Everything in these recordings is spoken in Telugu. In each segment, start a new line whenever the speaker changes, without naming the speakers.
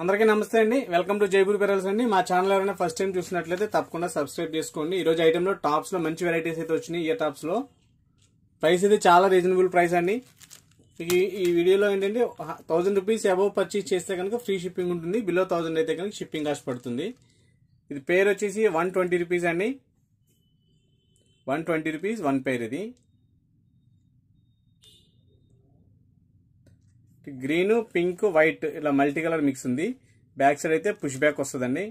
అందరికీ నమస్తే అండి వెల్కమ్ టు జైపూర్ పెరల్స్ అండి మా ఛానల్ ఎవరైనా ఫస్ట్ టైం చూసినట్లయితే తప్పకుండా సబ్స్క్రైబ్ చేసుకోండి ఈ రోజు ఐటెంలో టాప్స్లో మంచి వెరైటీస్ అయితే వచ్చినాయి ఇయర్ లో ప్రైస్ అయితే చాలా రీజనబుల్ ప్రైస్ అండి ఈ ఈ వీడియోలో ఏంటంటే థౌజండ్ రూపీస్ అబవ్ పర్చేజ్ చేస్తే కనుక ఫ్రీ షిప్పింగ్ ఉంటుంది బిలో థౌజండ్ అయితే కనుక షిప్పింగ్ కాస్ట్ పడుతుంది ఇది పేరు వచ్చేసి వన్ ట్వంటీ రూపీస్ అండి one twenty rupees one pair ఇది గ్రీన్ పింక్ వైట్ ఇలా మల్టీ కలర్ మిక్స్ ఉంది బ్యాక్ సైడ్ అయితే పుష్ బ్యాక్ వస్తుందండి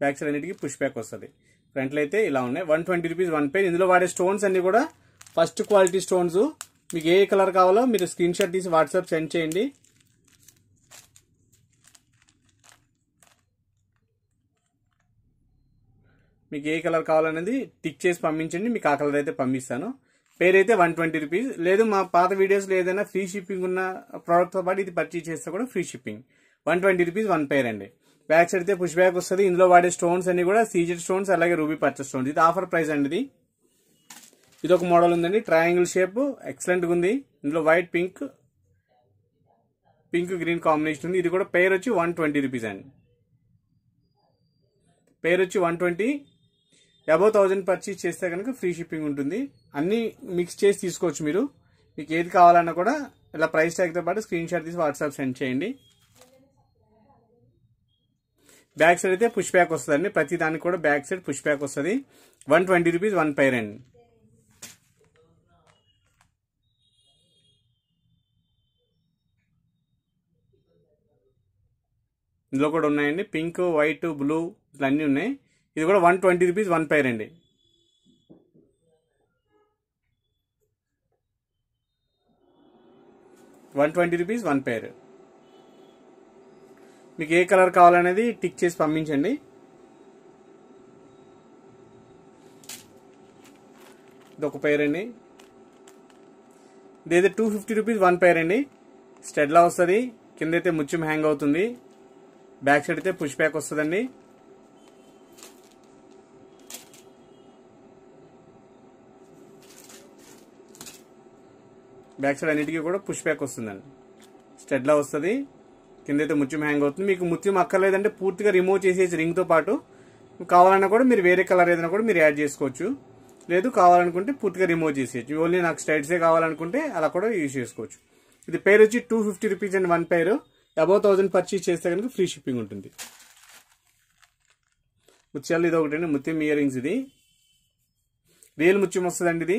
బ్యాక్ సైడ్ అన్నిటికీ పుష్ బ్యాక్ వస్తుంది ఫ్రంట్లో అయితే ఇలా ఉన్నాయి one twenty rupees one pair ఇందులో వాడే స్టోన్స్ అన్ని కూడా ఫస్ట్ క్వాలిటీ స్టోన్స్ మీకు ఏ కలర్ కావాలో మీరు స్క్రీన్ షాట్ తీసి వాట్సాప్ సెండ్ చేయండి మీకు ఏ కలర్ కావాలనేది టిక్ చేసి పంపించండి మీకు ఆ కలర్ అయితే పంపిస్తాను పేరు అయితే వన్ ట్వంటీ రూపీస్ లేదు మా పాత వీడియోస్లో ఏదైనా ఫ్రీ షిప్పింగ్ ఉన్న ప్రోడక్ట్తో పాటు ఇది పర్చేజ్ చేస్తే కూడా free shipping one twenty rupees one pair అండి బ్యాక్ సైడ్ అయితే పుష్ బ్యాక్ వస్తుంది ఇందులో వాడే స్టోన్స్ అన్ని కూడా సీజెడ్ స్టోన్స్ అలాగే రూబీ పర్చేస్ స్టోన్స్ ఇది ఆఫర్ ప్రైస్ అండి ఇది ఇది ఒక మోడల్ ఉందండి ట్రయాంగిల్ షేప్ ఎక్సలెంట్గా ఉంది ఇందులో white pink pink green combination ఉంది ఇది కూడా పేరు వచ్చి వన్ ట్వంటీ రూపీస్ అండి పేరు వచ్చి one twenty above thousand purchase చేస్తే కనుక ఫ్రీ షిప్పింగ్ ఉంటుంది అన్నీ మిక్స్ చేసి తీసుకోవచ్చు మీరు మీకు ఏది కావాలన్నా కూడా ఇలా ప్రైస్ ట్యాగ్తో పాటు స్క్రీన్ షాట్ తీసి వాట్సాప్ సెండ్ చేయండి బ్యాక్ సైడ్ అయితే పుష్ బ్యాక్ వస్తుందండి ప్రతి దానికి కూడా బ్యాక్ సైడ్ పుష్ బ్యాక్ వస్తుంది one twenty rupees one pair అండి ఇందులో కూడా ఉన్నాయండి పింక్ వైట్ బ్లూ ఇట్లా అన్నీ ఉన్నాయి ఇది కూడా one twenty rupees one pair అండి one twenty rupees one pair మీకు ఏ కలర్ కావాలనేది టిక్ చేసి పంపించండి ఇది ఒక పైర్ అండి ఇది అయితే two fifty rupees one pair అండి స్టెడ్లా వస్తుంది కింద అయితే హ్యాంగ్ అవుతుంది బ్యాక్ సైడ్ అయితే పుష్ బ్యాక్ వస్తుందండి బ్యాక్ సైడ్ అన్నిటికీ కూడా పుష్ బ్యాక్ వస్తుందండి స్టెడ్లా వస్తుంది కింద అయితే ముత్యం హ్యాంగ్ అవుతుంది మీకు ముత్యం అక్కర్లేదంటే పూర్తిగా రిమూవ్ చేసేసి రింగ్తో పాటు కావాలన్నా కూడా మీరు వేరే కలర్ ఏదైనా కూడా మీరు యాడ్ చేసుకోవచ్చు లేదు కావాలనుకుంటే పూర్తిగా రిమూవ్ చేసేయచ్చు ఓన్లీ నాకు స్టైడ్సే కావాలనుకుంటే అలా కూడా యూజ్ చేసుకోవచ్చు ఇది పేరు వచ్చి two fifty rupees and one pair above thousand purchase చేస్తే కనుక ఫ్రీ షిప్పింగ్ ఉంటుంది ముత్యాలు ఇది ఒకటండి ముత్యం ఇయర్ రింగ్స్ ఇది రియల్ ముత్యం వస్తుందండి ఇది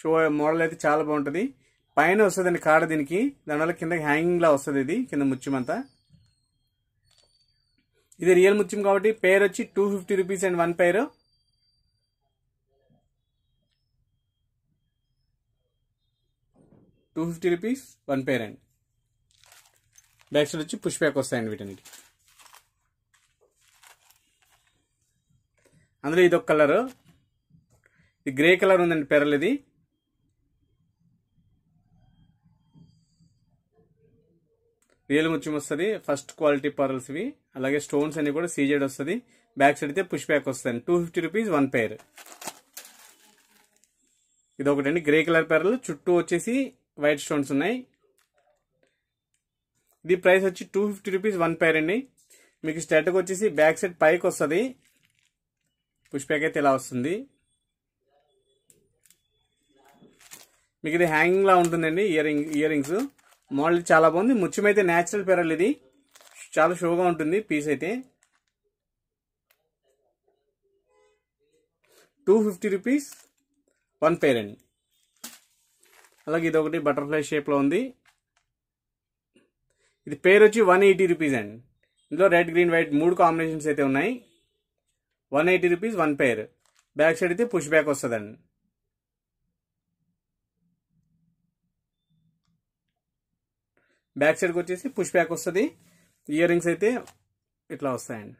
షో మోడల్ అయితే చాలా బాగుంటుంది పైన వస్తుందండి కాడ దీనికి దానివల్ల కింద హ్యాంగింగ్లా వస్తుంది ఇది కింద ముత్యం అంతా ఇది రియల్ ముత్యం కాబట్టి పేర్ వచ్చి two fifty rupees and one pair two fifty rupees one pair అండి బ్యాక్ సైడ్ వచ్చి పుష్ బ్యాక్ వస్తాయండి వీటన్నిటి అందులో ఇది ఒక కలరు ఇది గ్రే కలర్ ఉందండి పెరలు ఇది రియల్ ముత్యం వస్తుంది ఫస్ట్ క్వాలిటీ పర్ల్స్ ఇవి అలాగే స్టోన్స్ అన్ని కూడా సీజెడ్ వస్తుంది బ్యాక్ సైడ్ అయితే పుష్ బ్యాక్ వస్తుంది two fifty rupees one pair ఇది ఒకటండి గ్రే కలర్ పేర్లు చుట్టూ వచ్చేసి వైట్ స్టోన్స్ ఉన్నాయి ఇది ప్రైస్ వచ్చి two fifty rupees one pair అండి మీకు స్టెట్కి వచ్చేసి బ్యాక్ సైడ్ పైకి వస్తుంది పుష్ బ్యాక్ అయితే ఇలా వస్తుంది మీకు ఇది హ్యాంగింగ్లా ఉంటుందండి ఇయరింగ్ ఇయరింగ్స్ మోడల్ చాలా బాగుంది ముచ్చమైతే అయితే న్యాచురల్ పెరల్ ఇది చాలా షోగా ఉంటుంది పీస్ అయితే two fifty rupees one pair అండి అలాగే ఇది ఒకటి బటర్ఫ్లై షేప్లో ఉంది ఇది పేరు వచ్చి వన్ ఎయిటీ రూపీస్ అండి ఇందులో రెడ్ గ్రీన్ వైట్ మూడు కాంబినేషన్స్ అయితే ఉన్నాయి one eighty rupees one pair back side అయితే పుష్ బ్యాక్ వస్తుందండి బ్యాక్ సైడ్కి వచ్చేసి పుష్ బ్యాక్ వస్తుంది ఇయర్ రింగ్స్ అయితే ఇట్లా వస్తాయండి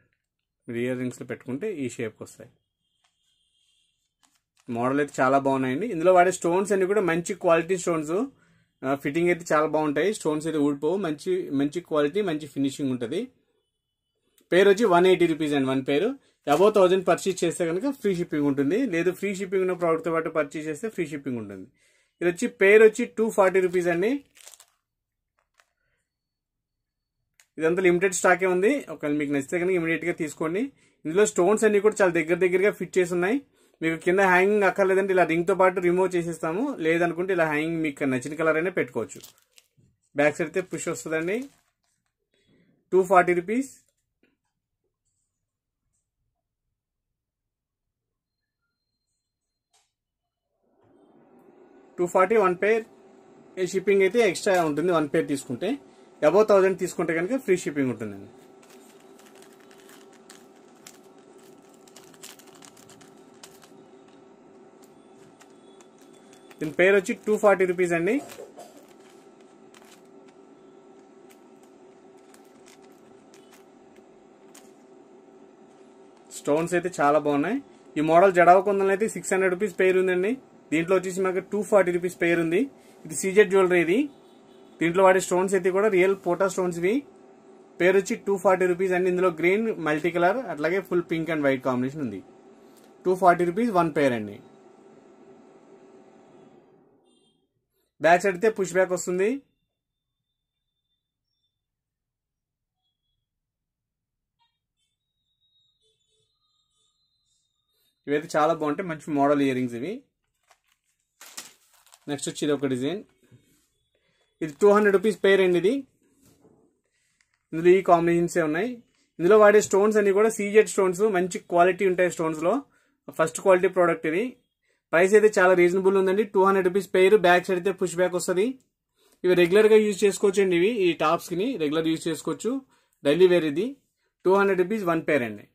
మీరు ఇయర్ రింగ్స్లో పెట్టుకుంటే ఈ షేప్కి వస్తాయి మోడల్ అయితే చాలా బాగున్నాయండి ఇందులో వాడే స్టోన్స్ అన్ని కూడా మంచి క్వాలిటీ స్టోన్స్ ఫిట్టింగ్ అయితే చాలా బాగుంటాయి స్టోన్స్ అయితే ఊడిపోవు మంచి మంచి క్వాలిటీ మంచి ఫినిషింగ్ ఉంటుంది పేరు వచ్చి వన్ ఎయిటీ రూపీస్ అండి one pair above thousand purchase చేస్తే కనుక ఫ్రీ షిప్పింగ్ ఉంటుంది లేదు ఫ్రీ షిప్పింగ్ ఉన్న ప్రోడక్ట్తో పాటు పర్చేజ్ చేస్తే ఫ్రీ షిప్పింగ్ ఉంటుంది ఇది వచ్చి పేరు వచ్చి టూ ఫార్టీ రూపీస్ అండి ఇదంతా లిమిటెడ్ స్టాకే ఉంది ఒకవేళ మీకు నచ్చితే కనుక గా తీసుకోండి ఇందులో స్టోన్స్ అన్ని కూడా చాలా దగ్గర దగ్గరగా ఫిట్ చేసి ఉన్నాయి మీకు కింద హ్యాంగింగ్ అక్కర్లేదంటే ఇలా రింగ్తో పాటు రిమూవ్ చేసేస్తాము లేదనుకుంటే ఇలా హ్యాంగింగ్ మీకు నచ్చిన కలర్ అయినా పెట్టుకోవచ్చు బ్యాక్ సైడ్ అయితే పుష్ వస్తుందండి two forty rupees two forty one pair shipping అయితే ఎక్స్ట్రా ఉంటుంది వన్ పేర్ తీసుకుంటే అబౌవ్ థౌజండ్ తీసుకుంటే కనుక ఫ్రీ షిప్పింగ్ ఉంటుందండి దీని పేరు వచ్చి టూ ఫార్టీ రూపీస్ అండి స్టోన్స్ అయితే చాలా బాగున్నాయి ఈ మోడల్ జడవకుందని అయితే సిక్స్ హండ్రెడ్ రూపీస్ పేరు ఉందండి దీంట్లో వచ్చేసి మనకి టూ ఫార్టీ రూపీస్ పేరు ఉంది ఇది సీజెడ్ జ్యువెలరీ ఇది దీంట్లో వాడే స్టోన్స్ అయితే కూడా రియల్ పోటా స్టోన్స్ ఇవి పేరు వచ్చి టూ ఫార్టీ రూపీస్ అండ్ ఇందులో గ్రీన్ మల్టీ కలర్ అట్లాగే full pink and white combination ఉంది two forty rupees one pair అండి బ్యాచ్ అడితే పుష్ బ్యాక్ వస్తుంది ఇవైతే చాలా బాగుంటాయి మంచి మోడల్ ఇయరింగ్స్ ఇవి నెక్స్ట్ వచ్చి ఇది ఒక డిజైన్ ఇది టూ హండ్రెడ్ రూపీస్ పేర్ అండి ఇది ఇందులో ఈ ఏ ఉన్నాయి ఇందులో వాడే స్టోన్స్ అన్ని కూడా సీజెడ్ స్టోన్స్ మంచి క్వాలిటీ ఉంటాయి స్టోన్స్లో ఫస్ట్ క్వాలిటీ ప్రోడక్ట్ ఇది ప్రైస్ అయితే చాలా రీజనబుల్ ఉందండి two hundred rupees pair back side అయితే పుష్ బ్యాక్ వస్తుంది ఇవి రెగ్యులర్గా యూజ్ చేసుకోవచ్చు అండి ఇవి ఈ కి రెగ్యులర్ యూజ్ చేసుకోవచ్చు డైలీ వేర్ ఇది two hundred rupees one pair అండి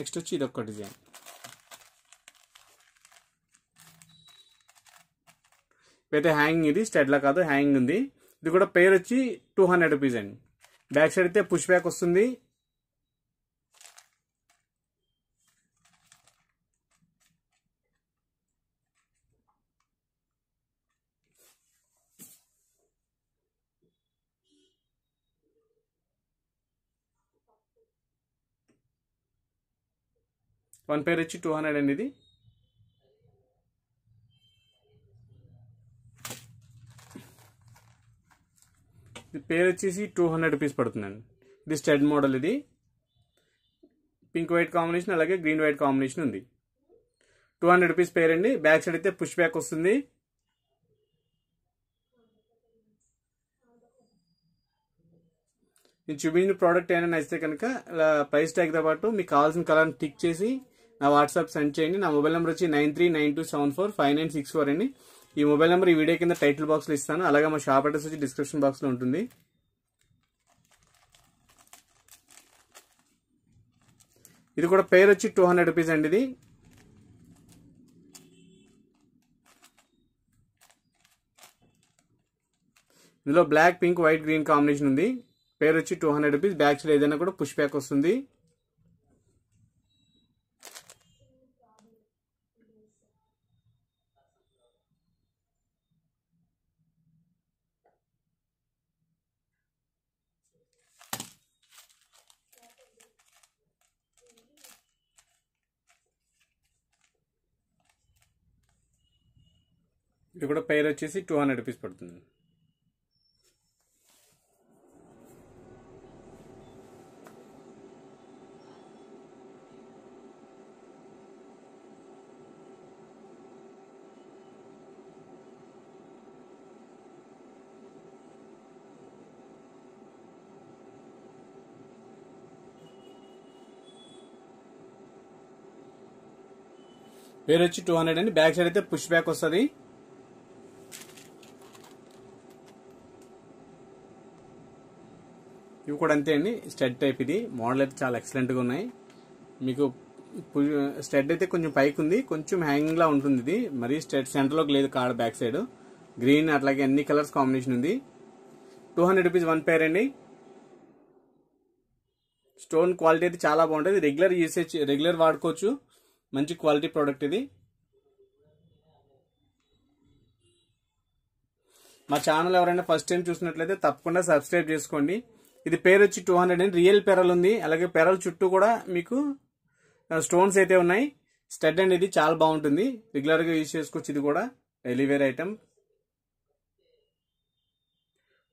నెక్స్ట్ వచ్చి ఇదొక డిజైన్ అయితే హ్యాంగింగ్ ఇది స్టెడ్లా కాదు హ్యాంగింగ్ ఉంది ఇది కూడా పేరు వచ్చి టూ హండ్రెడ్ రూపీస్ అండి బ్యాక్ సైడ్ అయితే పుష్ బ్యాక్ వస్తుంది వన్ పేర్ వచ్చి టూ హండ్రెడ్ అండి ఇది ఇది పేరు వచ్చేసి టూ హండ్రెడ్ రూపీస్ పడుతుందండి ఇది స్టెడ్ మోడల్ ఇది పింక్ వైట్ కాంబినేషన్ అలాగే గ్రీన్ వైట్ కాంబినేషన్ ఉంది టూ హండ్రెడ్ రూపీస్ పేరు అండి బ్యాక్ సైడ్ అయితే పుష్ బ్యాక్ వస్తుంది నేను చూపించిన ప్రోడక్ట్ ఏమైనా నచ్చితే కనుక ఇలా ప్రైస్ ట్యాగ్తో పాటు మీకు కావాల్సిన కలర్ని టిక్ చేసి నా వాట్సాప్ సెండ్ చేయండి నా మొబైల్ నెంబర్ వచ్చి nine three nine two seven four five nine six four అండి ఈ మొబైల్ నెంబర్ ఈ వీడియో కింద టైటిల్ బాక్స్లో ఇస్తాను అలాగే మా షాప్ అడ్రస్ వచ్చి డిస్క్రిప్షన్ బాక్స్లో ఉంటుంది ఇది కూడా పేరు వచ్చి టూ హండ్రెడ్ రూపీస్ అండి ఇది ఇందులో black pink white green combination ఉంది పేరు వచ్చి two hundred rupees back side ఏదైనా కూడా పుష్ బ్యాక్ వస్తుంది ఇది కూడా పెయిర్ వచ్చేసి టూ హండ్రెడ్ రూపీస్ పడుతుంది పేరు వచ్చి టూ హండ్రెడ్ అండి బ్యాక్ సైడ్ అయితే పుష్ బ్యాక్ వస్తుంది ఇవి కూడా అంతే అండి స్టెడ్ టైప్ ఇది మోడల్ అయితే చాలా ఎక్సలెంట్గా ఉన్నాయి మీకు స్టెడ్ అయితే కొంచెం పైకి ఉంది కొంచెం హ్యాంగింగ్లా ఉంటుంది ఇది మరీ స్టెడ్ సెంటర్లోకి లేదు కార్డ్ బ్యాక్ సైడ్ గ్రీన్ అట్లాగే అన్ని కలర్స్ కాంబినేషన్ ఉంది two hundred rupees one pair అండి స్టోన్ క్వాలిటీ అయితే చాలా బాగుంటుంది రెగ్యులర్ యూసేజ్ రెగ్యులర్ వాడుకోవచ్చు మంచి క్వాలిటీ ప్రోడక్ట్ ఇది మా ఛానల్ ఎవరైనా ఫస్ట్ టైం చూసినట్లయితే తప్పకుండా సబ్స్క్రైబ్ చేసుకోండి ఇది పేరు వచ్చి two hundred and real pearl ఉంది అలాగే పెరల్ చుట్టూ కూడా మీకు స్టోన్స్ అయితే ఉన్నాయి స్టడ్ అండ్ ఇది చాలా బాగుంటుంది రెగ్యులర్గా యూజ్ చేసుకోవచ్చు ఇది కూడా ఎలివేర్ item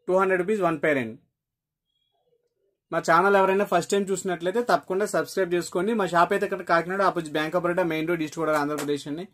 two hundred rupees one pair and మా ఛానల్ ఎవరైనా ఫస్ట్ టైం చూసినట్లయితే తప్పకుండా సబ్స్క్రైబ్ చేసుకోండి మా షాప్ అయితే ఇక్కడ Kakinada opposite bank Baroda main road east గోడ ఆంధ్రప్రదేశ్ అండి